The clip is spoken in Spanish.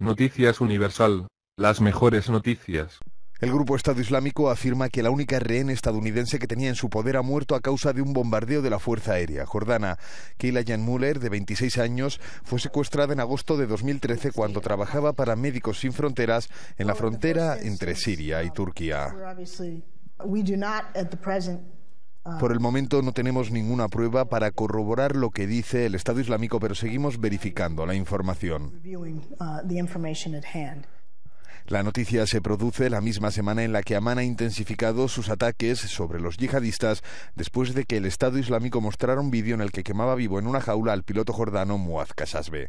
Noticias Universal. Las mejores noticias. El grupo Estado Islámico afirma que la única rehén estadounidense que tenía en su poder ha muerto a causa de un bombardeo de la Fuerza Aérea Jordana. Keila Jan Muller, de 26 años, fue secuestrada en agosto de 2013 cuando trabajaba para Médicos Sin Fronteras en la frontera entre Siria y Turquía. Por el momento no tenemos ninguna prueba para corroborar lo que dice el Estado Islámico, pero seguimos verificando la información. Uh, la noticia se produce la misma semana en la que Amán ha intensificado sus ataques sobre los yihadistas después de que el Estado Islámico mostrara un vídeo en el que quemaba vivo en una jaula al piloto jordano Muaz Kasasbe.